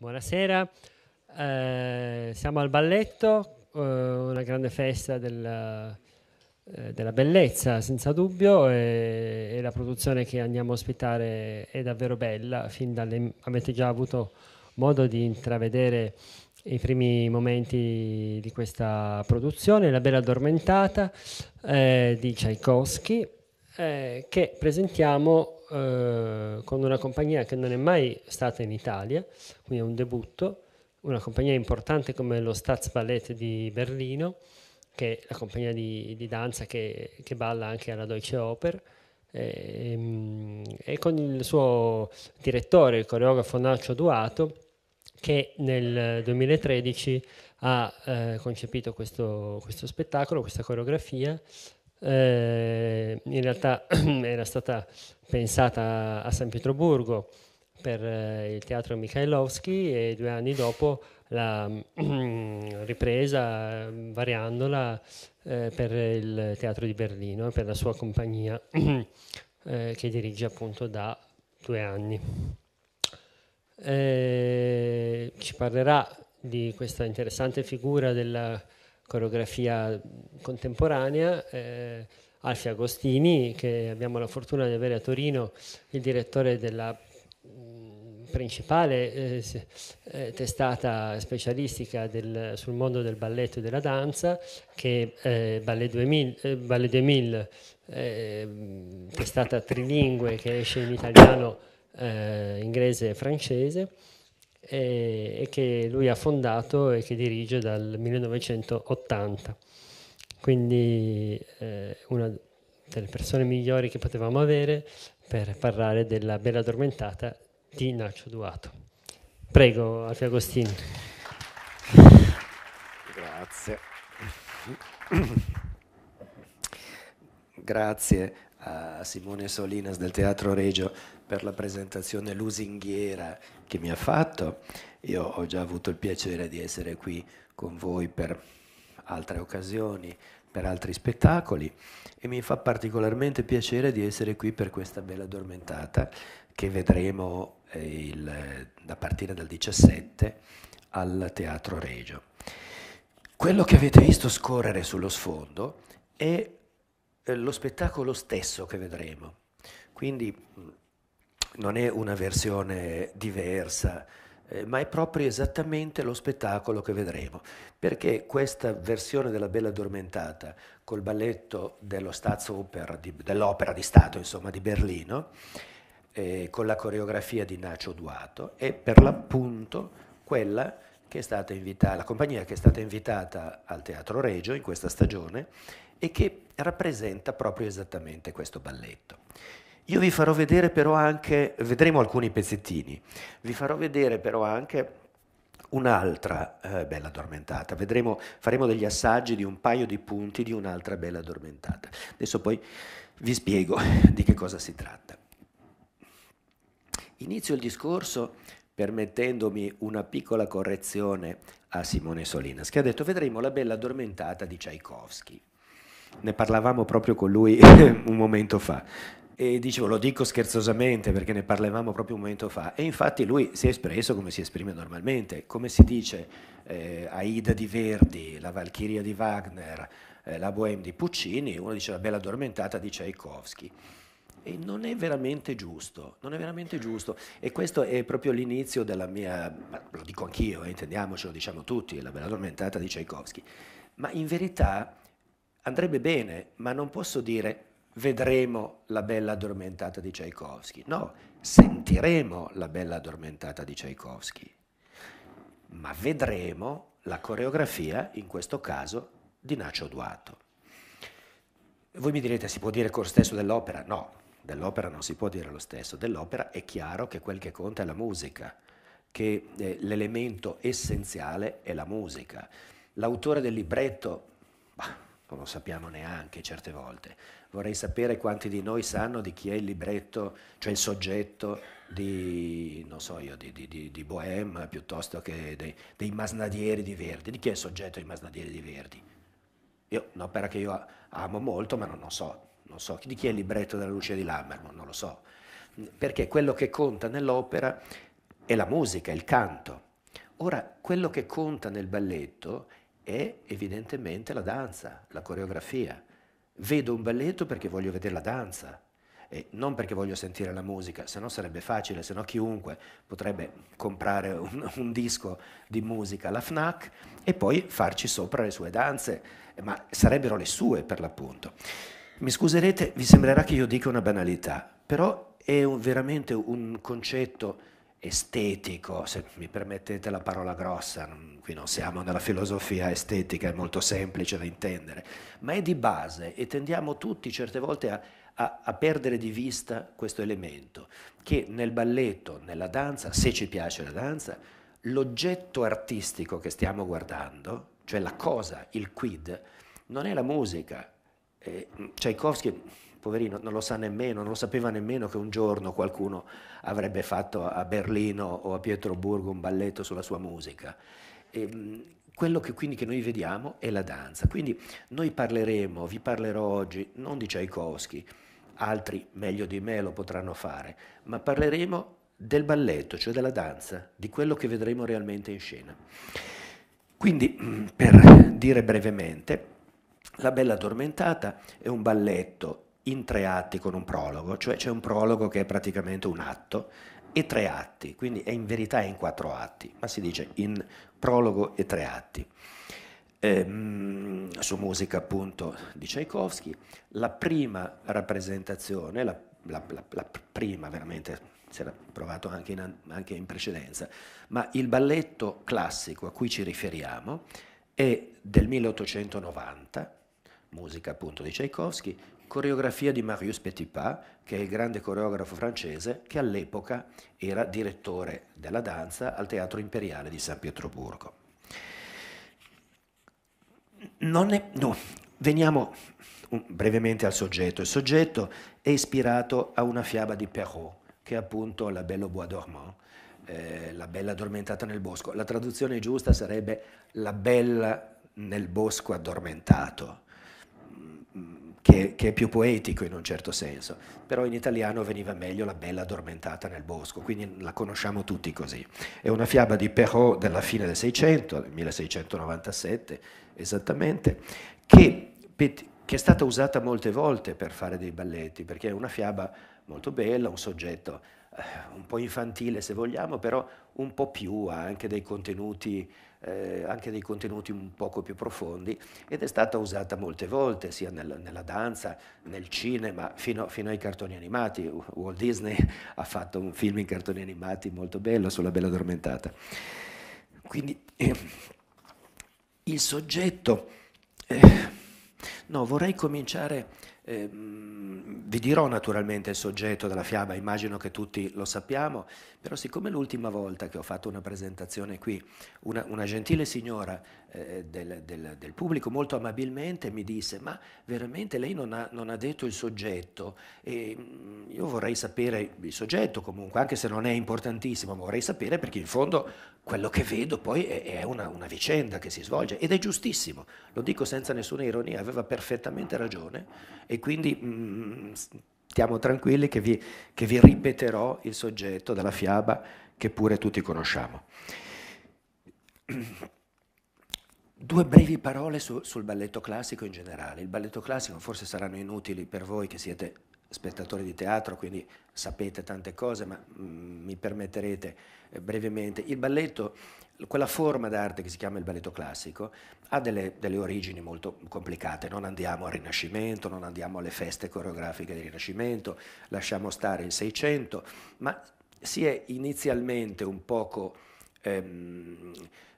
Buonasera, eh, siamo al balletto, eh, una grande festa della, eh, della bellezza senza dubbio e, e, la produzione che andiamo a ospitare è davvero bella, dalle, avete già avuto modo di intravedere i primi momenti di questa produzione, La Bella Addormentata eh, di Tchaikovsky, eh, che presentiamo eh, con una compagnia che non è mai stata in Italia, quindi è un debutto, una compagnia importante come lo Staatsballett di Berlino, che è la compagnia di, di danza che, che, balla anche alla Deutsche Oper, e, ehm, e, con il suo direttore, il coreografo Nacho Duato, che nel 2013 ha eh, concepito questo, questo spettacolo, questa coreografia, eh, in realtà era stata pensata a San Pietroburgo per eh, il teatro Mikhailovsky e due anni dopo la mm, ripresa mm, variandola eh, per il teatro di Berlino, e per la sua compagnia eh, che dirige appunto da due anni. Eh, ci parlerà di questa interessante figura della coreografia contemporanea. Eh, Alfio Agostini, che abbiamo la fortuna di avere a Torino, il direttore della mm, principale eh, eh, testata specialistica del, sul mondo del balletto e della danza, che è Ballet 2000, eh, Ballet 2000 eh, testata eh, trilingue che esce in italiano, eh, inglese e francese e, e che lui ha fondato e che dirige dal 1980. Quindi eh, una delle persone migliori che potevamo avere per parlare della Bella Addormentata di Nacio Duato. Prego, Alfio Agostini. Grazie. Grazie a Simone Solinas del Teatro Regio per la presentazione lusinghiera che mi ha fatto. Io ho già avuto il piacere di essere qui con voi per altre occasioni, per altri spettacoli e mi fa particolarmente piacere di essere qui per questa bella addormentata che vedremo eh, il, a partire dal 17 al Teatro Regio. Quello che avete visto scorrere sullo sfondo è eh, lo spettacolo stesso che vedremo. Quindi mm, non è una versione diversa, eh, ma è proprio esattamente lo spettacolo che vedremo, perché questa versione della Bella Addormentata col balletto dello Staatsoper, di, dell'opera di Stato insomma, di Berlino, eh, con la coreografia di Nacio Duato, è per l'appunto quella che è stata invitata, la compagnia che è stata invitata al Teatro Regio in questa stagione e che rappresenta proprio esattamente questo balletto. Io vi farò vedere però anche, vedremo alcuni pezzettini, vi farò vedere però anche un'altra eh, bella addormentata, Vedremo, faremo degli assaggi di un paio di punti di un'altra bella addormentata. Adesso poi vi spiego di che cosa si tratta. Inizio il discorso permettendomi una piccola correzione a Simone Solinas, che ha detto vedremo la bella addormentata di Tchaikovsky. Ne parlavamo proprio con lui un momento fa. E dicevo, lo dico scherzosamente perché ne parlavamo proprio un momento fa, e infatti lui si è espresso come si esprime normalmente, come si dice eh, Aida di Verdi, la Valchiria di Wagner, eh, la Bohème di Puccini, uno dice la Bella Addormentata di Tchaikovsky. E non è veramente giusto, non è veramente giusto. E questo è proprio l'inizio della mia, lo dico anch'io, eh, intendiamoci, lo diciamo tutti, la Bella Addormentata di Tchaikovsky. Ma in verità andrebbe bene, ma non posso dire vedremo la bella addormentata di Tchaikovsky, no, sentiremo la bella addormentata di Tchaikovsky, ma vedremo la coreografia, in questo caso, di Nacio Duato. Voi mi direte, si può dire lo stesso dell'opera? No, dell'opera non si può dire lo stesso, dell'opera è chiaro che quel che conta è la musica, che eh, l'elemento essenziale è la musica. L'autore del libretto... Bah, non lo sappiamo neanche certe volte. Vorrei sapere quanti di noi sanno di chi è il libretto, cioè il soggetto di, non so io, di, di, di, di Bohème piuttosto che dei, dei, Masnadieri di Verdi. Di chi è il soggetto dei Masnadieri di Verdi? Io, un'opera che io amo molto, ma non lo so. Non so di chi è il libretto della Lucia di Lammermoor, non lo so. Perché quello che conta nell'opera è la musica, il canto. Ora, quello che conta nel balletto è evidentemente la danza, la coreografia. Vedo un balletto perché voglio vedere la danza, e non perché voglio sentire la musica, se no sarebbe facile, se no chiunque potrebbe comprare un, un, disco di musica alla FNAC e poi farci sopra le sue danze, ma sarebbero le sue per l'appunto. Mi scuserete, vi sembrerà che io dica una banalità, però è un, veramente un concetto estetico, se mi permettete la parola grossa, qui non siamo nella filosofia estetica, è molto semplice da intendere, ma è di base e tendiamo tutti certe volte a, a, a perdere di vista questo elemento, che nel balletto, nella danza, se ci piace la danza, l'oggetto artistico che stiamo guardando, cioè la cosa, il quid, non è la musica. Eh, Tchaikovsky poverino, non lo sa nemmeno, non lo sapeva nemmeno che un giorno qualcuno avrebbe fatto a Berlino o a Pietroburgo un balletto sulla sua musica. E, ehm, quello che quindi che noi vediamo è la danza. Quindi noi parleremo, vi parlerò oggi non di Tchaikovsky, altri meglio di me lo potranno fare, ma parleremo del balletto, cioè della danza, di quello che vedremo realmente in scena. Quindi, per dire brevemente, La Bella Addormentata è un balletto in tre atti con un prologo, cioè c'è un prologo che è praticamente un atto e tre atti, quindi è in verità in quattro atti, ma si dice in prologo e tre atti. Ehm, su musica appunto di Tchaikovsky, la prima rappresentazione, la, la, la, la prima veramente si era provato anche in, anche in, precedenza, ma il balletto classico a cui ci riferiamo è del 1890, musica appunto di Tchaikovsky, coreografia di Marius Petipa, che è il grande coreografo francese che all'epoca era direttore della danza al Teatro Imperiale di San Pietroburgo. È, no, veniamo brevemente al soggetto. Il soggetto è ispirato a una fiaba di Perrault, che è appunto La Belle au Bois dormant, eh, La Bella addormentata nel bosco. La traduzione giusta sarebbe La Bella nel bosco addormentato che, che, è più poetico in un certo senso, però in italiano veniva meglio la bella addormentata nel bosco, quindi la conosciamo tutti così. È una fiaba di Perrault della fine del 600, 1697 esattamente, che, che è stata usata molte volte per fare dei balletti, perché è una fiaba molto bella, un soggetto eh, un po' infantile se vogliamo, però un po' più ha anche dei contenuti eh, anche dei contenuti un poco più profondi ed è stata usata molte volte sia nel, nella danza, nel cinema, fino, fino, ai cartoni animati. Walt Disney ha fatto un film in cartoni animati molto bello sulla Bella Addormentata. Quindi eh, il soggetto... Eh, no, vorrei cominciare eh, vi dirò naturalmente il soggetto della fiaba, immagino che tutti lo sappiamo, però siccome l'ultima volta che ho fatto una presentazione qui, una, una gentile signora eh, del, del, del, pubblico molto amabilmente mi disse, ma veramente lei non ha, non ha detto il soggetto? E mm, io vorrei sapere il soggetto comunque, anche se non è importantissimo, ma vorrei sapere perché in fondo quello che vedo poi è, una, una, vicenda che si svolge ed è giustissimo, lo dico senza nessuna ironia, aveva perfettamente ragione e quindi mh, mm, stiamo tranquilli che vi, che vi, ripeterò il soggetto della fiaba che pure tutti conosciamo. Due brevi parole su, sul balletto classico in generale. Il balletto classico forse saranno inutili per voi che siete spettatore di teatro, quindi sapete tante cose, ma mm, mi permetterete eh, brevemente. Il balletto, quella forma d'arte che si chiama il balletto classico, ha delle, delle, origini molto complicate. Non andiamo al Rinascimento, non andiamo alle feste coreografiche del Rinascimento, lasciamo stare il Seicento, ma si è inizialmente un poco ehm,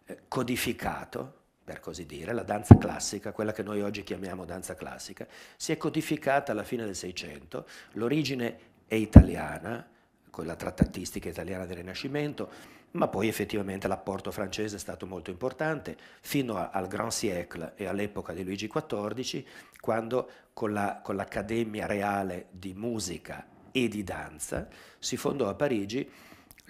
eh, codificato per così dire, la danza classica, quella che noi oggi chiamiamo danza classica, si è codificata alla fine del Seicento, l'origine è italiana, con la trattatistica italiana del Rinascimento, ma poi effettivamente l'apporto francese è stato molto importante fino a, al Grand Siècle e all'epoca di Luigi XIV, quando con, la, con l'Accademia Reale di Musica e di Danza si fondò a Parigi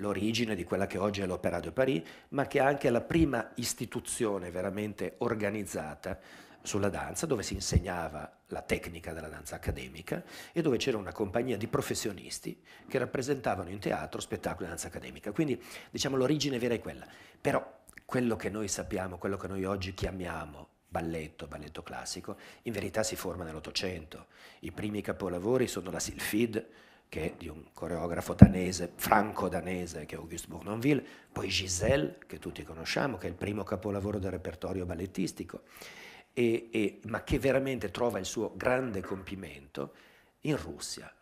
l'origine di quella che oggi è l'Opéra de Paris, ma che è anche la prima istituzione veramente organizzata sulla danza, dove si insegnava la tecnica della danza accademica e dove c'era una compagnia di professionisti che rappresentavano in teatro spettacoli di danza accademica. Quindi diciamo l'origine vera è quella. Però quello che noi sappiamo, quello che noi oggi chiamiamo balletto, balletto classico, in verità si forma nell'Ottocento. I primi capolavori sono la Sylphide, che è di un coreografo danese, franco-danese, che è Auguste Bournonville, poi Giselle, che tutti conosciamo, che è il primo capolavoro del repertorio ballettistico, e, e, ma che veramente trova il suo grande compimento in Russia.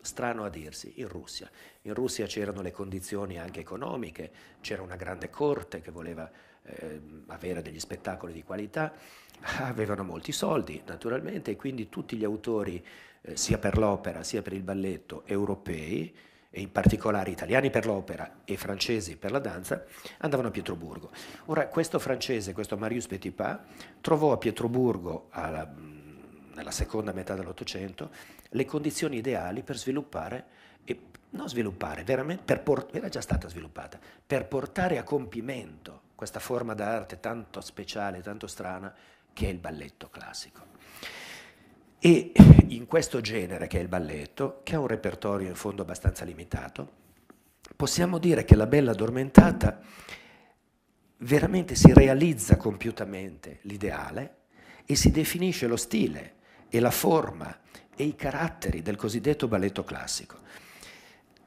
Strano a dirsi, in Russia. In Russia c'erano le condizioni anche economiche, c'era una grande corte che voleva eh, avere degli spettacoli di qualità avevano molti soldi, naturalmente, e quindi tutti gli autori, eh, sia per l'opera sia per il balletto, europei, e in particolare italiani per l'opera e francesi per la danza, andavano a Pietroburgo. Ora, questo francese, questo Marius Petipa, trovò a Pietroburgo, alla, mm, nella seconda metà dell'Ottocento, le condizioni ideali per sviluppare e non sviluppare, veramente, port- era già stata sviluppata, per portare a compimento questa forma d'arte tanto speciale, tanto strana che è il balletto classico. E in questo genere, che è il balletto, che ha un repertorio in fondo abbastanza limitato, possiamo dire che la bella addormentata veramente si realizza compiutamente l'ideale e si definisce lo stile e la forma e i caratteri del cosiddetto balletto classico.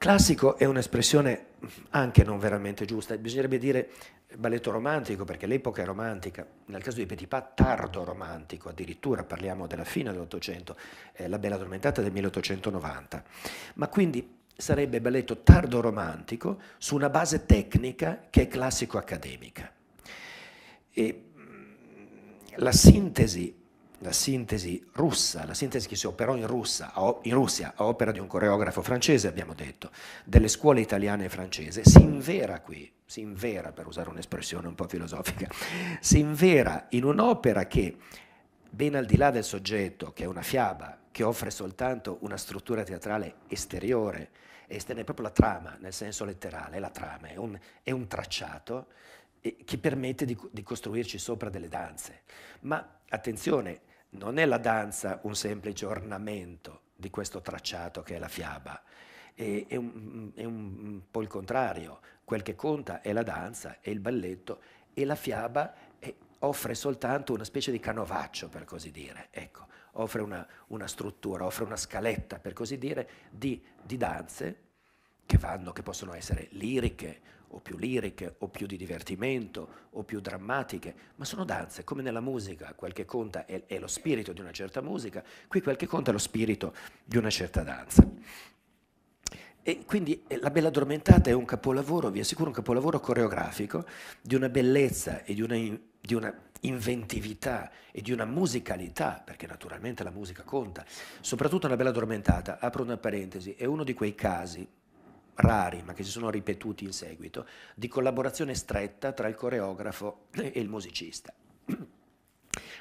Classico è un'espressione anche non veramente giusta, bisognerebbe dire balletto romantico perché l'epoca è romantica, nel caso di Petipat tardo romantico, addirittura parliamo della fine dell'Ottocento, eh, la Bella Addormentata del 1890, ma quindi sarebbe balletto tardo romantico su una base tecnica che è classico accademica. E mm, la sintesi la sintesi russa, la sintesi che si operò in, Russia, in Russia a opera di un coreografo francese, abbiamo detto, delle scuole italiane e francese, si invera qui, si invera, per usare un'espressione un po' filosofica, si invera in un'opera che, ben al di là del soggetto, che è una fiaba, che offre soltanto una struttura teatrale esteriore, è proprio la trama, nel senso letterale, la trama, è un, è un tracciato che permette di, di costruirci sopra delle danze. Ma attenzione, non è la danza un semplice ornamento di questo tracciato che è la fiaba, è, è, un, mm, è un mm, po' il contrario, quel che conta è la danza, è il balletto e la fiaba è, eh, offre soltanto una specie di canovaccio, per così dire, ecco, offre una, una, struttura, offre una scaletta, per così dire, di, di danze che, vanno, che possono essere liriche o più liriche, o più di divertimento, o più drammatiche, ma sono danze, come nella musica, quel che conta è, è lo spirito di una certa musica, qui quel che conta è lo spirito di una certa danza. E quindi eh, La Bella Addormentata è un capolavoro, vi assicuro, un capolavoro coreografico di una bellezza e di una, di una, inventività e di una musicalità, perché naturalmente la musica conta. Soprattutto La Bella Addormentata, apro una parentesi, è uno di quei casi, rari, ma che si sono ripetuti in seguito, di collaborazione stretta tra il coreografo e il musicista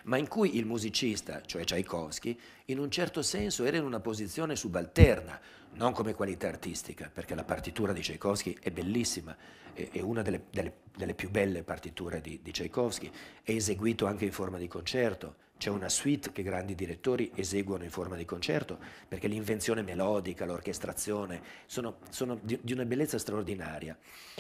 ma in cui il musicista, cioè Tchaikovsky, in un certo senso era in una posizione subalterna, non come qualità artistica, perché la partitura di Tchaikovsky è bellissima, è, è una delle, delle, delle, più belle partiture di, di Tchaikovsky, è eseguito anche in forma di concerto, c'è una suite che grandi direttori eseguono in forma di concerto, perché l'invenzione melodica, l'orchestrazione, sono, sono di, di una bellezza straordinaria.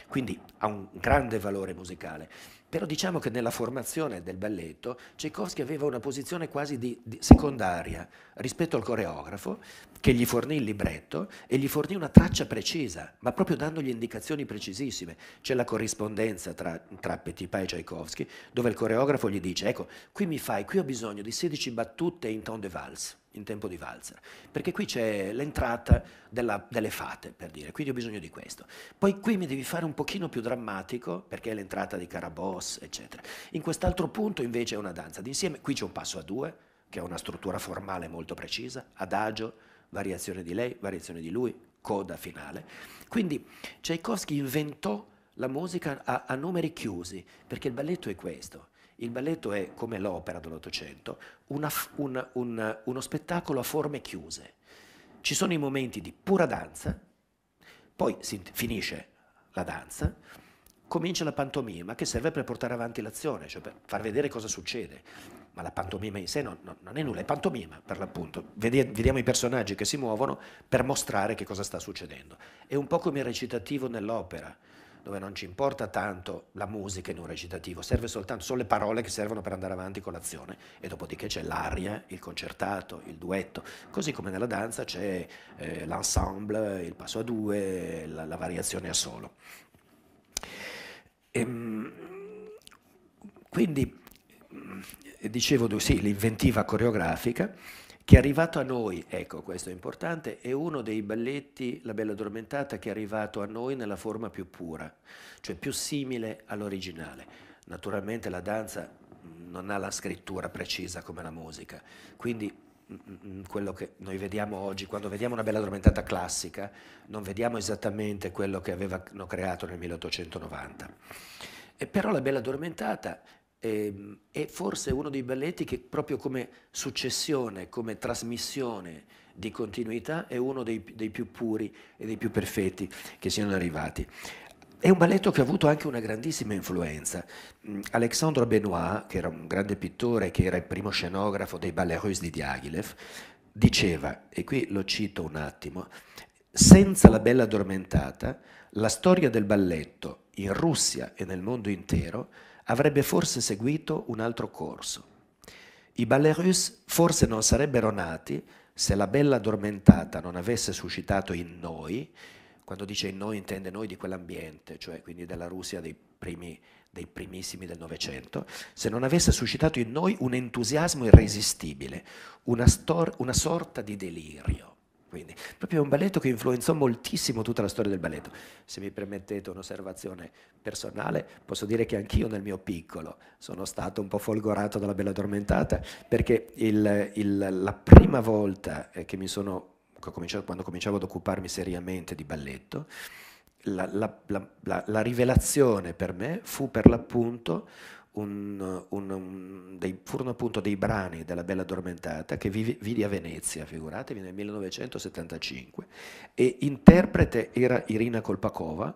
Quindi ha un grande valore musicale. Però diciamo che nella formazione del balletto Tchaikovsky aveva una posizione quasi di, di secondaria rispetto al coreografo che gli fornì il libretto e gli fornì una traccia precisa, ma proprio dandogli indicazioni precisissime. C'è la corrispondenza tra, tra Petipa e Tchaikovsky dove il coreografo gli dice ecco, qui mi fai, qui ho bisogno di 16 battute in ton de valse in tempo di valzer, perché qui c'è l'entrata della, delle fate, per dire, quindi ho bisogno di questo. Poi qui mi devi fare un pochino più drammatico, perché è l'entrata di Caraboss, eccetera. In quest'altro punto invece è una danza d'insieme, qui c'è un passo a due, che ha una struttura formale molto precisa, adagio, variazione di lei, variazione di lui, coda finale. Quindi Tchaikovsky inventò la musica a, a numeri chiusi, perché il balletto è questo, il balletto è, come l'opera dell'Ottocento, un, un, uno spettacolo a forme chiuse. Ci sono i momenti di pura danza, poi si finisce la danza, comincia la pantomima che serve per portare avanti l'azione, cioè per far vedere cosa succede. Ma la pantomima in sé non, non, non è nulla, è pantomima per l'appunto. Vediamo i personaggi che si muovono per mostrare che cosa sta succedendo. È un po' come il recitativo nell'opera dove non ci importa tanto la musica in un recitativo, serve soltanto, sono le parole che servono per andare avanti con l'azione e dopodiché c'è l'aria, il concertato, il duetto, così come nella danza c'è eh, l'ensemble, il passo a due, la, la variazione a solo. Ehm, quindi mm, dicevo sì, l'inventiva coreografica che è arrivato a noi, ecco questo è importante, è uno dei balletti, la Bella Addormentata, che è arrivato a noi nella forma più pura, cioè più simile all'originale. Naturalmente la danza non ha la scrittura precisa come la musica, quindi mm, mm, mm, quello che noi vediamo oggi, quando vediamo una bella addormentata classica, non vediamo esattamente quello che avevano creato nel 1890. E però la bella addormentata e, ehm, e forse uno dei balletti che proprio come successione, come trasmissione di continuità è uno dei, dei più puri e dei più perfetti che siano arrivati. È un balletto che ha avuto anche una grandissima influenza. Mm, Alexandre Benoit, che era un grande pittore, che era il primo scenografo dei Ballerus di Diaghilev, diceva, e qui lo cito un attimo, senza la bella addormentata, la storia del balletto in Russia e nel mondo intero avrebbe forse seguito un altro corso. I Ballerus forse non sarebbero nati se la bella addormentata non avesse suscitato in noi, quando dice in noi intende noi di quell'ambiente, cioè quindi della Russia dei, primi, dei primissimi del Novecento, se non avesse suscitato in noi un entusiasmo irresistibile, una, stor- una sorta di delirio. Quindi, proprio un balletto che influenzò moltissimo tutta la storia del balletto. Se mi permettete un'osservazione personale, posso dire che anch'io nel mio piccolo sono stato un po' folgorato dalla Bella Addormentata, perché il, il, la prima volta eh, che mi sono, quando cominciavo ad occuparmi seriamente di balletto, la, la, la, la rivelazione per me fu per l'appunto un, un, dei, furono appunto dei brani della Bella Addormentata che vivi, vidi a Venezia, figuratevi, nel 1975, e interprete era Irina Kolpakova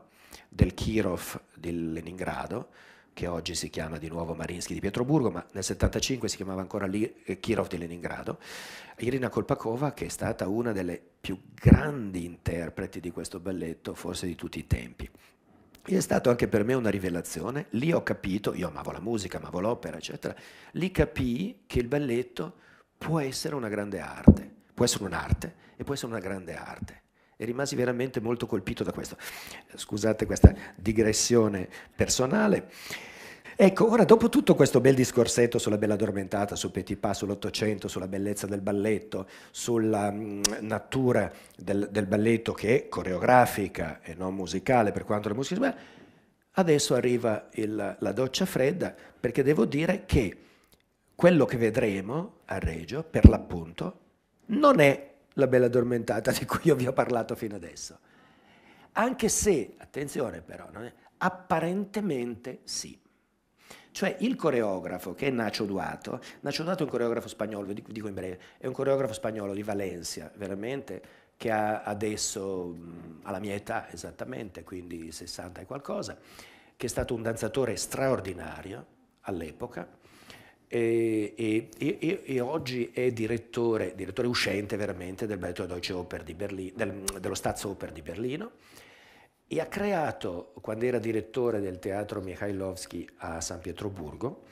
del Kirov di Leningrado, che oggi si chiama di nuovo Marinsky di Pietroburgo, ma nel 1975 si chiamava ancora eh, Kirov di Leningrado, Irina Kolpakova che è stata una delle più grandi interpreti di questo balletto, forse di tutti i tempi è stato anche per me una rivelazione, lì ho capito, io amavo la musica, amavo l'opera, eccetera, lì capii che il balletto può essere una grande arte, può essere un'arte e può essere una grande arte. E rimasi veramente molto colpito da questo. Scusate questa digressione personale. Ecco, ora dopo tutto questo bel discorsetto sulla bella addormentata, sul petit pas, sull'Ottocento, sulla bellezza del balletto, sulla mh, mm, natura del, del, balletto che è coreografica e non musicale per quanto la musica, adesso arriva il, la doccia fredda perché devo dire che quello che vedremo a Reggio, per l'appunto, non è la bella addormentata di cui io vi ho parlato fino adesso. Anche se, attenzione però, è, apparentemente sì. Cioè il coreografo che è Nacho Duato, Nacho Duato è un coreografo spagnolo, vi dico in breve, è un coreografo spagnolo di Valencia, veramente, che ha adesso, alla mia età esattamente, quindi 60 e qualcosa, che è stato un danzatore straordinario all'epoca, e, e, e, e, oggi è direttore, direttore uscente veramente del Balletto Deutsche Oper di Berlino, del, dello Staatsoper di Berlino e ha creato, quando era direttore del teatro Mikhailovsky a San Pietroburgo,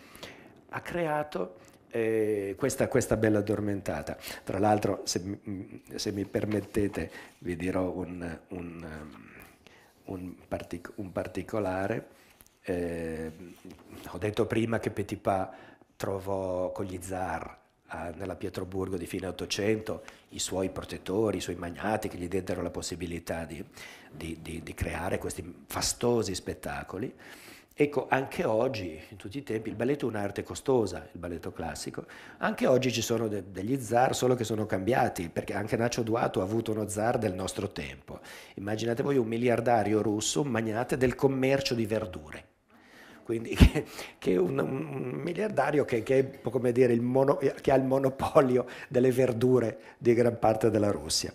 ha creato eh, questa, questa, bella addormentata. Tra l'altro, se, se mi permettete, vi dirò un, un, um, un, partic- un particolare. Eh, ho detto prima che Petipa trovò con gli zar nella Pietroburgo di fine 800 i suoi protettori, i suoi magnati che gli diedero la possibilità di, di, di, di creare questi fastosi spettacoli. Ecco, anche oggi, in tutti i tempi, il balletto è un'arte costosa, il balletto classico. Anche oggi ci sono de- degli zar, solo che sono cambiati, perché anche Nacio Duato ha avuto uno zar del nostro tempo. Immaginate voi un miliardario russo, un magnate del commercio di verdure quindi che, che un, un, miliardario che, che, dire, mono, che, ha il monopolio delle verdure di gran parte della Russia.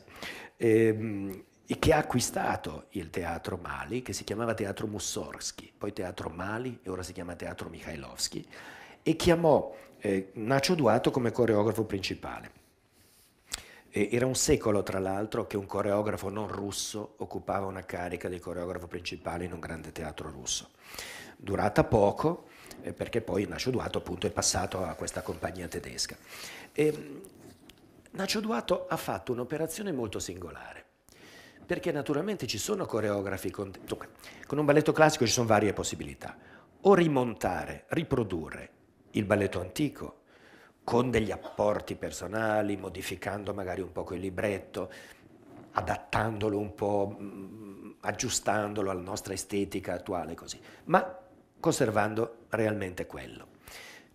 E, ehm, e che ha acquistato il teatro Mali, che si chiamava Teatro Mussorgsky, poi Teatro Mali e ora si chiama Teatro Mikhailovsky, e chiamò eh, Nacio Duato come coreografo principale era un secolo, tra l'altro, che un coreografo non russo occupava una carica di coreografo principale in un grande teatro russo. Durata poco, eh, perché poi Nacio Duato appunto è passato a questa compagnia tedesca. E mm, Nacio Duato ha fatto un'operazione molto singolare, perché naturalmente ci sono coreografi, con, con un balletto classico ci sono varie possibilità, o rimontare, riprodurre il balletto antico, con degli apporti personali, modificando magari un poco il libretto, adattandolo un po', mm, aggiustandolo alla nostra estetica attuale, così, ma conservando realmente quello.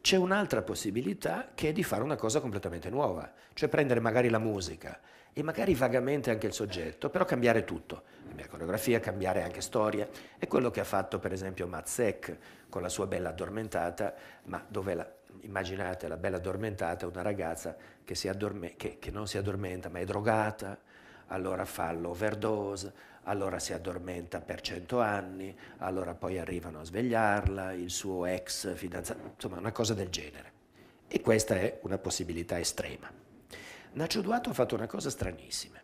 C'è un'altra possibilità che è di fare una cosa completamente nuova, cioè prendere magari la musica e magari vagamente anche il soggetto, però cambiare tutto, cambiare coreografia, cambiare anche storia. È quello che ha fatto per esempio Mazzek con la sua bella addormentata, ma dove la immaginate la bella addormentata, una ragazza che, addorme- che, che non si addormenta ma è drogata, allora fa l'overdose, allora si addormenta per cento anni, allora poi arrivano a svegliarla, il suo ex fidanzato, insomma una cosa del genere. E questa è una possibilità estrema. Nacho Duato ha fatto una cosa stranissima.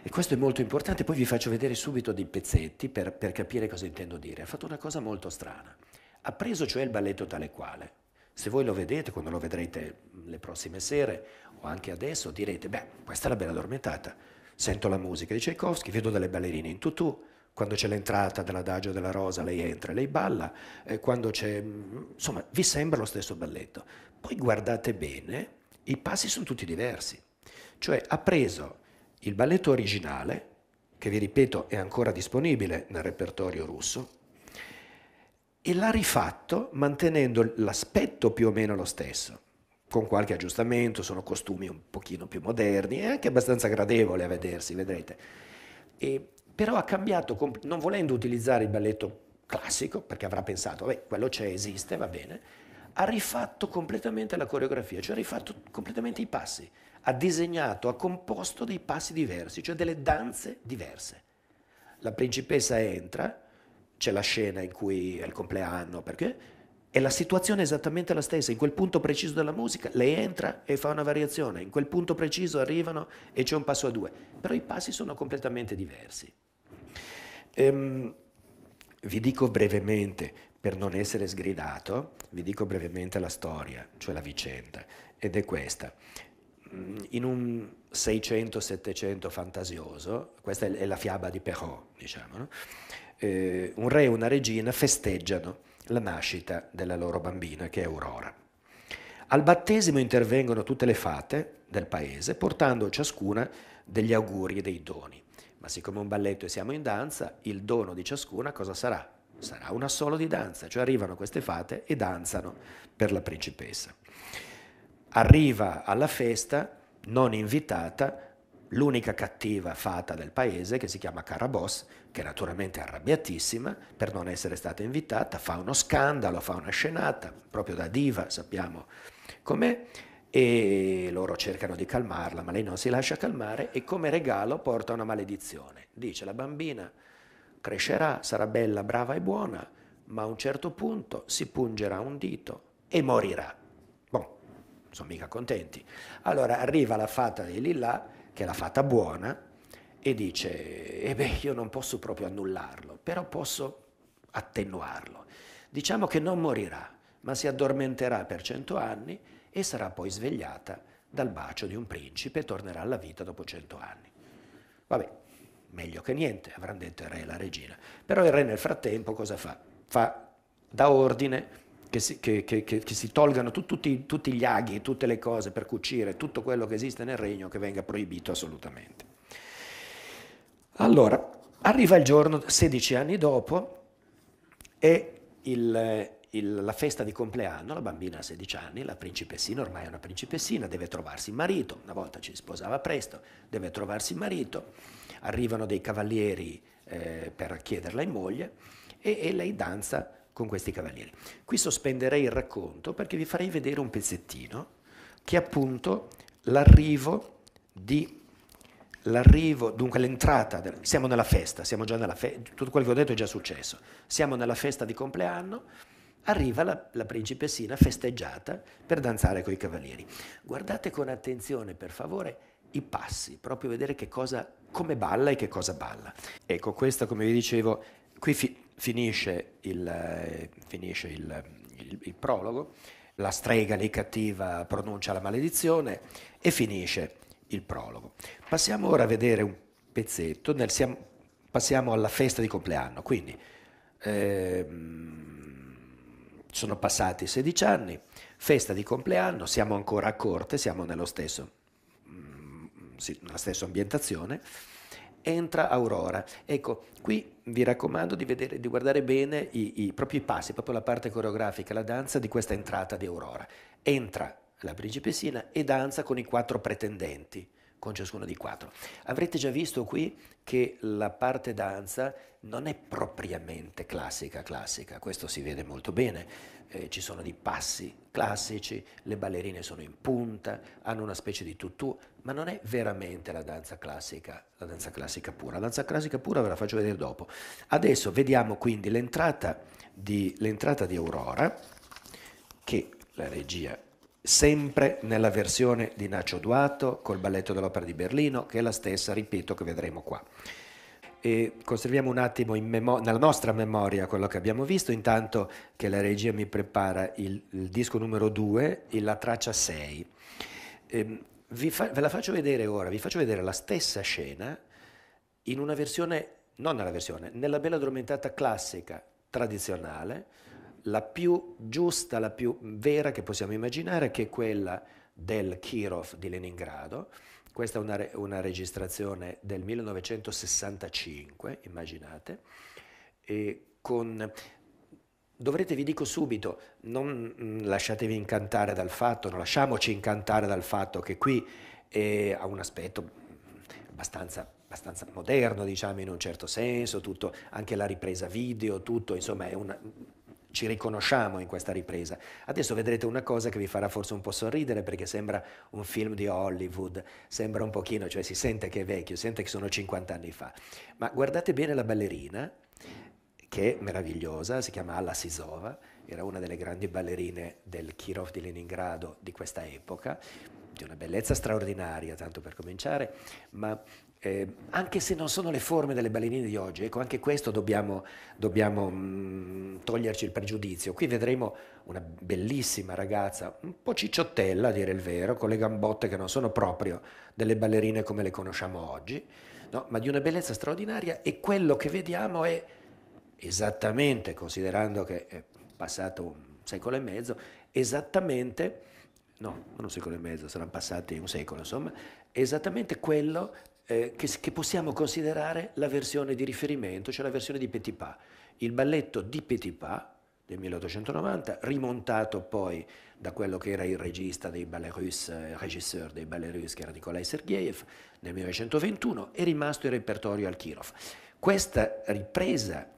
E questo è molto importante, poi vi faccio vedere subito dei pezzetti per, per capire cosa intendo dire. Ha fatto una cosa molto strana. Ha preso cioè il balletto tale quale, se voi lo vedete, quando lo vedrete le prossime sere o anche adesso, direte, beh, questa è la bella addormentata. Sento la musica di Tchaikovsky, vedo delle ballerine in tutù, quando c'è l'entrata dell'adagio della rosa lei entra, lei balla, eh, quando c'è... Mm, insomma, vi sembra lo stesso balletto. Poi guardate bene, i passi sono tutti diversi. Cioè ha preso il balletto originale, che vi ripeto è ancora disponibile nel repertorio russo, e l'ha rifatto mantenendo l'aspetto più o meno lo stesso con qualche aggiustamento, sono costumi un pochino più moderni, è anche abbastanza gradevole a vedersi, vedrete. E, però ha cambiato, non volendo utilizzare il balletto classico, perché avrà pensato, beh, quello c'è, esiste, va bene, ha rifatto completamente la coreografia, cioè ha rifatto completamente i passi, ha disegnato, ha composto dei passi diversi, cioè delle danze diverse. La principessa entra, c'è la scena in cui è il compleanno, perché è la situazione esattamente la stessa, in quel punto preciso della musica lei entra e fa una variazione, in quel punto preciso arrivano e c'è un passo a due, però i passi sono completamente diversi. Ehm, vi dico brevemente, per non essere sgridato, vi dico brevemente la storia, cioè la vicenda, ed è questa. Mm, in un 600-700 fantasioso, questa è la fiaba di Perrault, diciamo, no? eh, un re e una regina festeggiano la nascita della loro bambina che è Aurora. Al battesimo intervengono tutte le fate del paese portando ciascuna degli auguri e dei doni. Ma siccome è un balletto e siamo in danza, il dono di ciascuna cosa sarà? Sarà una solo di danza, cioè arrivano queste fate e danzano per la principessa. Arriva alla festa, non invitata, l'unica cattiva fata del paese che si chiama Caraboss, che naturalmente è arrabbiatissima per non essere stata invitata, fa uno scandalo, fa una scenata, proprio da diva sappiamo com'è, e loro cercano di calmarla, ma lei non si lascia calmare e come regalo porta una maledizione. Dice la bambina crescerà, sarà bella, brava e buona, ma a un certo punto si pungerà un dito e morirà. Bon, non sono mica contenti. Allora arriva la fata di Lillà che l'ha fatta buona, e dice, e eh beh, io non posso proprio annullarlo, però posso attenuarlo. Diciamo che non morirà, ma si addormenterà per cento anni e sarà poi svegliata dal bacio di un principe e tornerà alla vita dopo cento anni. Vabbè, meglio che niente, avranno detto il re e la regina. Però il re nel frattempo cosa fa? Fa da ordine che si, che, che, che si tolgano tu, tutti, tutti gli aghi, tutte le cose per cucire, tutto quello che esiste nel regno che venga proibito assolutamente. Allora, arriva il giorno, 16 anni dopo, e il, il, la festa di compleanno, la bambina ha 16 anni, la principessina ormai è una principessina, deve trovarsi marito, una volta ci sposava presto, deve trovarsi marito, arrivano dei cavalieri eh, per chiederla in moglie e, e lei danza con questi cavalieri. Qui sospenderei il racconto perché vi farei vedere un pezzettino che è appunto l'arrivo di l'arrivo, dunque l'entrata, siamo nella festa, siamo già nella festa, tutto quello che ho detto è già successo, siamo nella festa di compleanno, arriva la, la principessina festeggiata per danzare con i cavalieri. Guardate con attenzione, per favore, i passi, proprio vedere che cosa, come balla e che cosa balla. Ecco, questa, come vi dicevo, qui fi- finisce il, finisce il, il, il prologo, la strega lì cattiva pronuncia la maledizione e finisce il prologo. Passiamo ora a vedere un pezzetto, nel, siamo, passiamo alla festa di compleanno, quindi ehm, sono passati 16 anni, festa di compleanno, siamo ancora a corte, siamo nello stesso, mh, mm, sì, nella stessa ambientazione, entra Aurora. Ecco, qui vi raccomando di, vedere, di guardare bene i, i propri passi, proprio la parte coreografica, la danza di questa entrata di Aurora. Entra la principessina e danza con i quattro pretendenti con ciascuno di quattro. Avrete già visto qui che la parte danza non è propriamente classica classica, questo si vede molto bene, eh, ci sono dei passi classici, le ballerine sono in punta, hanno una specie di tutù, ma non è veramente la danza classica, la danza classica pura. La danza classica pura ve la faccio vedere dopo. Adesso vediamo quindi l'entrata di, l'entrata di Aurora, che la regia sempre nella versione di Nacio Duato col balletto dell'opera di Berlino, che è la stessa, ripeto, che vedremo qua. E conserviamo un attimo memo- nella nostra memoria quello che abbiamo visto, intanto che la regia mi prepara il, il disco numero 2 e la traccia 6. E ehm, fa- ve la faccio vedere ora, vi faccio vedere la stessa scena in una versione, non nella versione, nella bella addormentata classica tradizionale, la più giusta, la più vera che possiamo immaginare, che è quella del Kirov di Leningrado. Questa è una, una registrazione del 1965, immaginate, E con... Dovrete, vi dico subito, non mm, lasciatevi incantare dal fatto, non lasciamoci incantare dal fatto che qui è, ha un aspetto mm, abbastanza abbastanza moderno, diciamo in un certo senso, tutto, anche la ripresa video, tutto, insomma, è una, ci riconosciamo in questa ripresa. Adesso vedrete una cosa che vi farà forse un po' sorridere perché sembra un film di Hollywood, sembra un pochino, cioè si sente che è vecchio, si sente che sono 50 anni fa. Ma guardate bene la ballerina, che è meravigliosa, si chiama Alla Sisova, era una delle grandi ballerine del Kirov di Leningrado di questa epoca, di una bellezza straordinaria, tanto per cominciare, ma eh, anche se non sono le forme delle ballerine di oggi, ecco, anche questo dobbiamo, dobbiamo mh, mm, toglierci il pregiudizio. Qui vedremo una bellissima ragazza, un po' cicciottella a dire il vero, con le gambotte che non sono proprio delle ballerine come le conosciamo oggi, no? ma di una bellezza straordinaria e quello che vediamo è esattamente, considerando che è passato un secolo e mezzo, esattamente no, non un secolo e mezzo, saranno passati un secolo, insomma, esattamente quello eh, che, che, possiamo considerare la versione di riferimento, cioè la versione di Petipa. Il balletto di Petipa del 1890, rimontato poi da quello che era il regista dei ballet russe, eh, regisseur dei ballet russe che era Nikolai Sergeyev nel 1921, è rimasto il repertorio al Kirov. Questa ripresa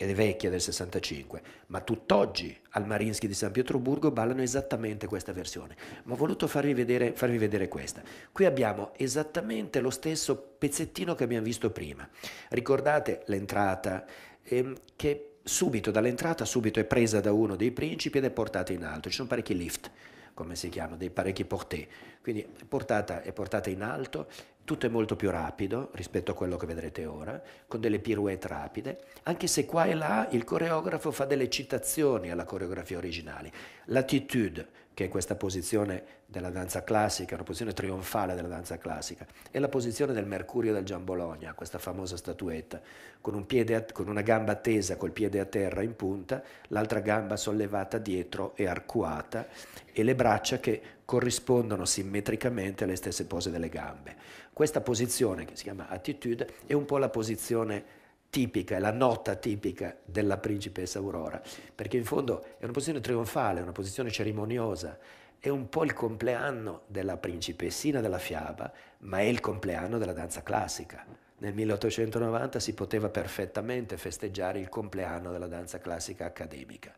ed è vecchia del 65, ma tutt'oggi al Marinsky di San Pietroburgo ballano esattamente questa versione. Ma ho voluto farvi vedere, farvi vedere questa. Qui abbiamo esattamente lo stesso pezzettino che abbiamo visto prima. Ricordate l'entrata ehm, che subito dall'entrata subito è presa da uno dei principi ed è portata in alto. Ci sono parecchi lift, come si chiama, dei parecchi porté. Quindi è portata, è portata in alto tutto è molto più rapido rispetto a quello che vedrete ora, con delle pirouette rapide, anche se qua e là il coreografo fa delle citazioni alla coreografia originale. L'attitude, che è questa posizione della danza classica, una posizione trionfale della danza classica, è la posizione del Mercurio del Giambologna, questa famosa statuetta, con, un a, con una gamba tesa col piede a terra in punta, l'altra gamba sollevata dietro e arcuata e le braccia che corrispondono simmetricamente alle stesse pose delle gambe. Questa posizione, che si chiama attitude, è un po' la posizione tipica, la nota tipica della principessa Aurora, perché in fondo è una posizione trionfale, una posizione cerimoniosa, è un po' il compleanno della principessina della fiaba, ma è il compleanno della danza classica. Nel 1890 si poteva perfettamente festeggiare il compleanno della danza classica accademica.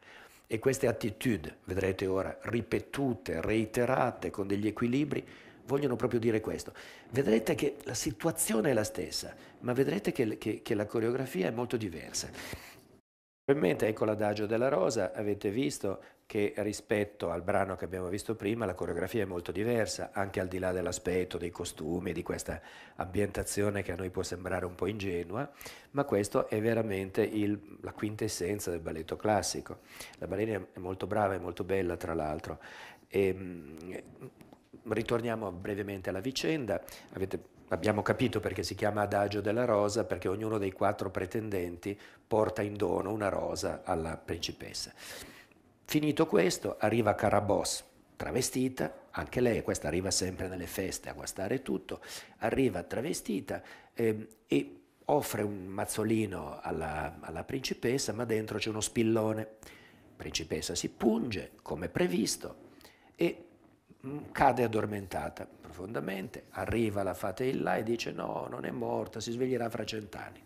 E queste attitude, vedrete ora, ripetute, reiterate con degli equilibri, vogliono proprio dire questo. Vedrete che la situazione è la stessa, ma vedrete che, che, che la coreografia è molto diversa. Probabilmente, ecco l'adagio della rosa, avete visto che rispetto al brano che abbiamo visto prima la coreografia è molto diversa, anche al di là dell'aspetto, dei costumi, di questa ambientazione che a noi può sembrare un po' ingenua, ma questo è veramente il, la quintessenza del balletto classico. La ballerina è molto brava, è molto bella tra l'altro. E, ehm, ritorniamo brevemente alla vicenda. Avete, abbiamo capito perché si chiama Adagio della Rosa, perché ognuno dei quattro pretendenti porta in dono una rosa alla principessa. Finito questo, arriva Carabos, travestita, anche lei, questa arriva sempre nelle feste a guastare tutto, arriva travestita eh, e offre un mazzolino alla, alla principessa, ma dentro c'è uno spillone. La principessa si punge, come previsto, e Mm, cade addormentata profondamente, arriva la fata Illa e dice no, non è morta, si sveglierà fra cent'anni.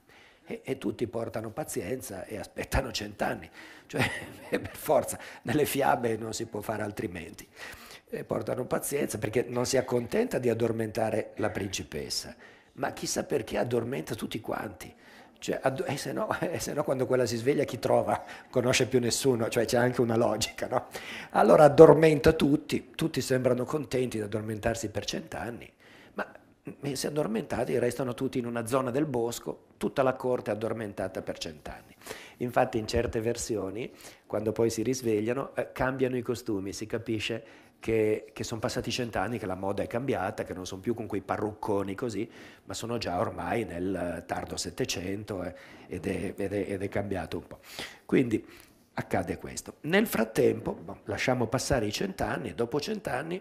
E, e, tutti portano pazienza e aspettano cent'anni, cioè per forza, nelle fiabe non si può fare altrimenti. E portano pazienza perché non si accontenta di addormentare la principessa, ma chissà perché addormenta tutti quanti. Cioè, addo- e, eh, se no, e, eh, se no, quando quella si sveglia chi trova? Conosce più nessuno, cioè c'è anche una logica, no? Allora addormenta tutti, tutti sembrano contenti di addormentarsi per cent'anni, ma mm, eh, se addormentati restano tutti in una zona del bosco, tutta la corte addormentata per cent'anni. Infatti in certe versioni, quando poi si risvegliano, eh, cambiano i costumi, si capisce che, che sono passati cent'anni, che la moda è cambiata, che non sono più con quei parrucconi così, ma sono già ormai nel tardo Settecento eh, ed, ed, ed, è cambiato un po'. Quindi accade questo. Nel frattempo, boh, lasciamo passare i cent'anni, dopo cent'anni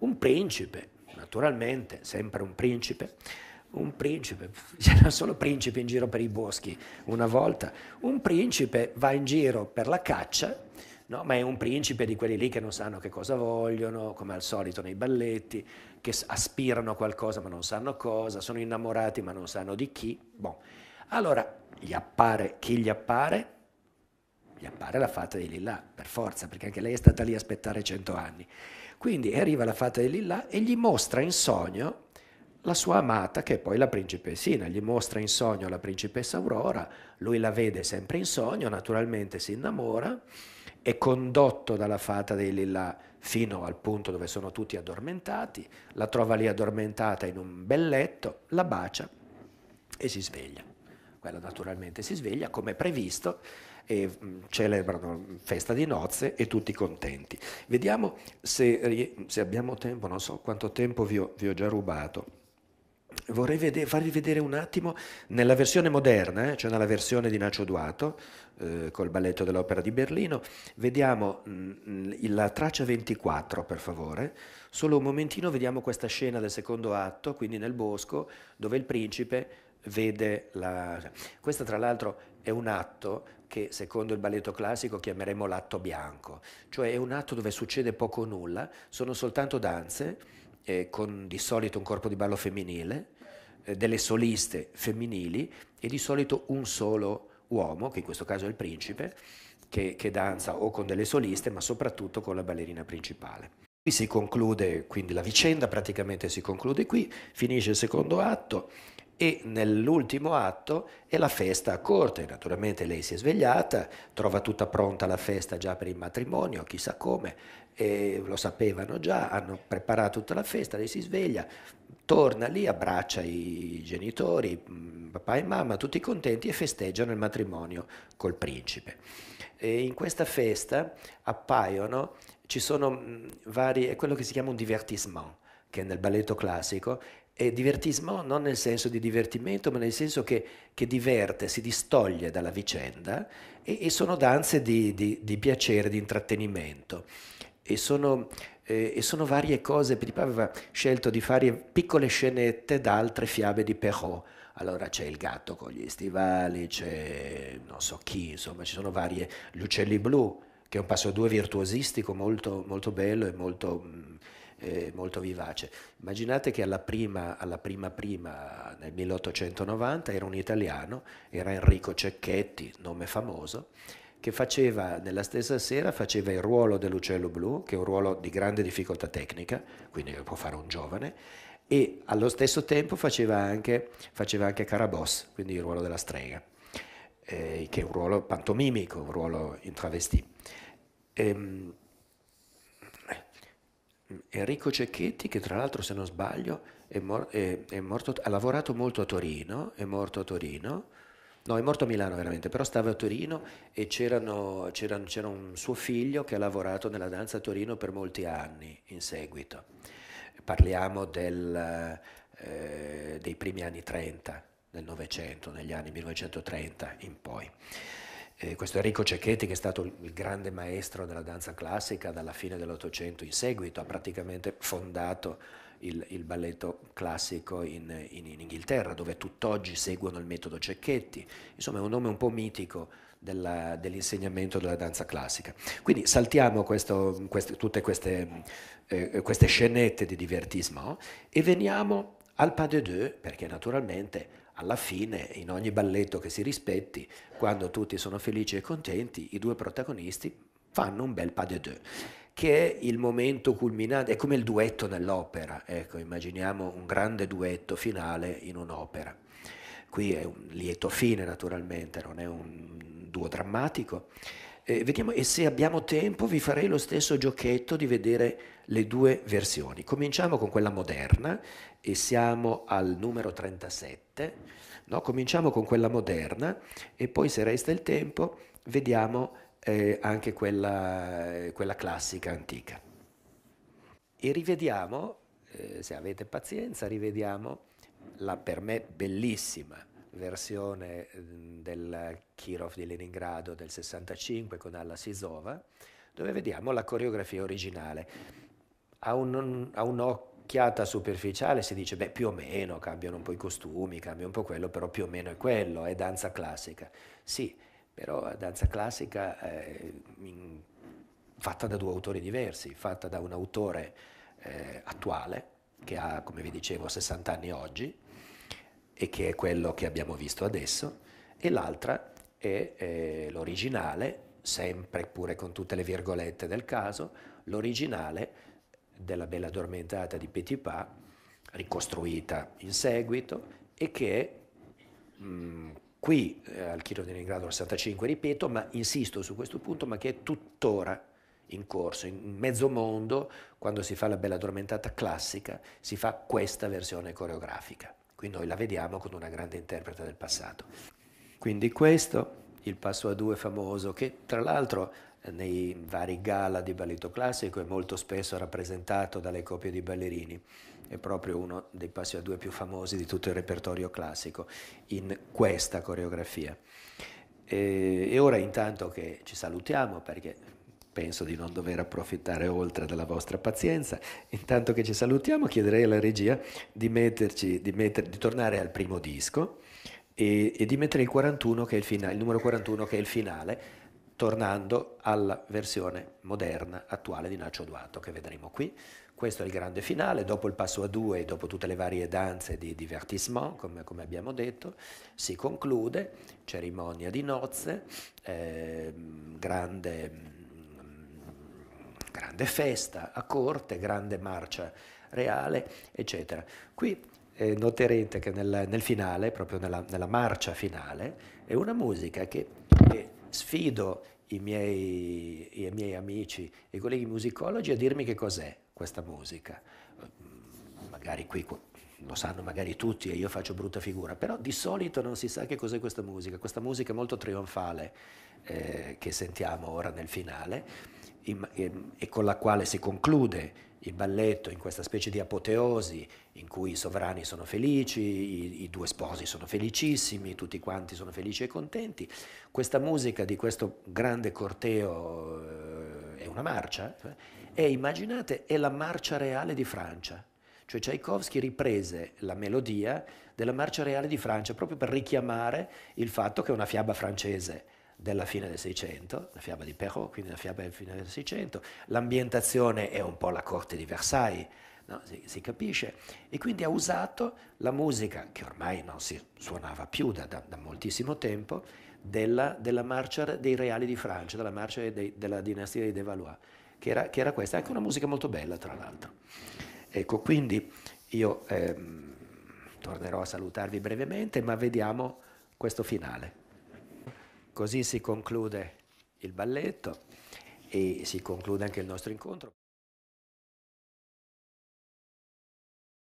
un principe, naturalmente, sempre un principe, un principe, c'erano solo principi in giro per i boschi una volta, un principe va in giro per la caccia no? ma è un principe di quelli lì che non sanno che cosa vogliono, come al solito nei balletti, che aspirano a qualcosa ma non sanno cosa, sono innamorati ma non sanno di chi. Bon. Allora gli appare chi gli appare? Gli appare la fata di Lilla, per forza, perché anche lei è stata lì a aspettare cento anni. Quindi arriva la fata di Lilla e gli mostra in sogno la sua amata, che è poi la principessina, gli mostra in sogno la principessa Aurora, lui la vede sempre in sogno, naturalmente si innamora è condotto dalla fata dei Lillà fino al punto dove sono tutti addormentati, la trova lì addormentata in un bel letto, la bacia e si sveglia. Quella naturalmente si sveglia come previsto e mm, celebrano festa di nozze e tutti contenti. Vediamo se, se abbiamo tempo, non so quanto tempo vi ho, vi ho già rubato vorrei vede- farvi vedere un attimo nella versione moderna, eh, cioè nella versione di Nacio Duato, eh, col balletto dell'Opera di Berlino, vediamo mh, mm, mm, la traccia 24 per favore, solo un momentino vediamo questa scena del secondo atto, quindi nel bosco, dove il principe vede la... Questo tra l'altro è un atto che secondo il balletto classico chiameremo l'atto bianco, cioè è un atto dove succede poco o nulla, sono soltanto danze eh, con di solito un corpo di ballo femminile, eh, delle soliste femminili e di solito un solo uomo, che in questo caso è il principe, che, che danza o con delle soliste ma soprattutto con la ballerina principale. Qui si conclude, quindi la vicenda praticamente si conclude qui, finisce il secondo atto, e nell'ultimo atto è la festa a corte. Naturalmente lei si è svegliata, trova tutta pronta la festa già per il matrimonio, chissà come, lo sapevano già, hanno preparato tutta la festa, lei si sveglia, torna lì, abbraccia i genitori, mm, papà e mamma, tutti contenti e festeggiano il matrimonio col principe. E in questa festa appaiono, ci sono mm, vari, è quello che si chiama un divertissement, che nel balletto classico e divertismo non nel senso di divertimento, ma nel senso che, che diverte, si distoglie dalla vicenda e, e sono danze di, di, di, piacere, di intrattenimento. E sono, eh, e sono varie cose, Pedipa aveva scelto di fare piccole scenette da altre fiabe di Perrault. Allora c'è il gatto con gli stivali, c'è non so chi, insomma ci sono varie, gli uccelli blu, che è un passo a due virtuosistico molto, molto bello e molto mm, eh, molto vivace. Immaginate che alla prima, alla prima prima, nel 1890, era un italiano, era Enrico Cecchetti, nome famoso, che faceva nella stessa sera faceva il ruolo dell'uccello blu, che è un ruolo di grande difficoltà tecnica, quindi lo può fare un giovane, e allo stesso tempo faceva anche, faceva anche Caraboss, quindi il ruolo della strega, eh, che è un ruolo pantomimico, un ruolo in travestì. Ehm, Enrico Cecchetti, che tra l'altro se non sbaglio è, mor- è, è morto, ha lavorato molto a Torino, è morto a Torino, no è morto a Milano veramente, però stava a Torino e c'erano, c'erano, c'era un suo figlio che ha lavorato nella danza a Torino per molti anni in seguito. Parliamo del, eh, dei primi anni 30 del Novecento, negli anni 1930 in poi. Eh, questo Enrico Cecchetti che è stato il grande maestro della danza classica dalla fine dell'Ottocento in seguito, ha praticamente fondato il, il balletto classico in, in, in, Inghilterra, dove tutt'oggi seguono il metodo Cecchetti. Insomma è un nome un po' mitico della, dell'insegnamento della danza classica. Quindi saltiamo questo, queste, tutte queste, eh, eh queste, scenette di divertissement e veniamo al pas de deux, perché naturalmente alla fine, in ogni balletto che si rispetti, quando tutti sono felici e contenti, i due protagonisti fanno un bel pas de deux, che è il momento culminante, è come il duetto nell'opera, ecco, immaginiamo un grande duetto finale in un'opera. Qui è un lieto fine naturalmente, non è un duo drammatico, eh, vediamo e se abbiamo tempo vi farei lo stesso giochetto di vedere le due versioni. Cominciamo con quella moderna e siamo al numero 37. No? Cominciamo con quella moderna e poi se resta il tempo vediamo eh, anche quella, quella, classica antica. E rivediamo, eh, se avete pazienza, rivediamo la per me bellissima versione ehm, del Kirov di Leningrado del 65 con Alla Sisova, dove vediamo la coreografia originale. A, un, a un'occhiata superficiale si dice, beh, più o meno cambiano un po' i costumi, cambia un po' quello, però più o meno è quello, è danza classica. Sì, però danza classica eh, in, fatta da due autori diversi, fatta da un autore eh, attuale, che ha, come vi dicevo, 60 anni oggi, e che è quello che abbiamo visto adesso, e l'altra è eh, l'originale, sempre pure con tutte le virgolette del caso, l'originale della Bella Addormentata di Petipa, ricostruita in seguito, e che è mm, qui eh, al Chiro di Leningrado 65, ripeto, ma insisto su questo punto, ma che è tuttora in corso, in mezzo mondo, quando si fa la Bella Addormentata classica, si fa questa versione coreografica. Qui noi la vediamo con una grande interpreta del passato. Quindi questo, il passo a due famoso, che tra l'altro eh, nei vari gala di balletto classico è molto spesso rappresentato dalle coppie di ballerini, è proprio uno dei passi a due più famosi di tutto il repertorio classico, in questa coreografia. E, e ora intanto che ci salutiamo perché penso di non dover approfittare oltre della vostra pazienza. Intanto che ci salutiamo, chiederei alla regia di, metterci, di, metter, di tornare al primo disco e, e di mettere il, 41, il, finale, il numero 41 che è il finale, tornando alla versione moderna, attuale di Nacio Duato che vedremo qui. Questo è il grande finale, dopo il passo a due e dopo tutte le varie danze di divertissement, come, come, abbiamo detto, si conclude, cerimonia di nozze, eh, grande grande festa a corte, grande marcia reale, eccetera. Qui eh, noterete che nel, nel finale, proprio nella, nella, marcia finale, è una musica che, che sfido i miei, i miei amici e colleghi musicologi a dirmi che cos'è questa musica. Magari qui lo sanno magari tutti e io faccio brutta figura, però di solito non si sa che cos'è questa musica, questa musica molto trionfale eh, che sentiamo ora nel finale Ehm, e con la quale si conclude il balletto in questa specie di apoteosi in cui i sovrani sono felici, i, i, due sposi sono felicissimi, tutti quanti sono felici e contenti. Questa musica di questo grande corteo eh, è una marcia e cioè, immaginate è la marcia reale di Francia. Cioè Tchaikovsky riprese la melodia della marcia reale di Francia proprio per richiamare il fatto che è una fiaba francese della fine del Seicento, la fiaba di Perrault, quindi la fiaba della fine del Seicento, l'ambientazione è un po' la corte di Versailles, no? si, si, capisce, e quindi ha usato la musica, che ormai non si suonava più da, da, da moltissimo tempo, della, della, marcia dei reali di Francia, della marcia dei, della dinastia di De Valois, che era, che era, questa, anche una musica molto bella tra l'altro. Ecco, quindi io ehm, tornerò a salutarvi brevemente, ma vediamo questo finale. Così si conclude il balletto e si conclude anche il nostro incontro.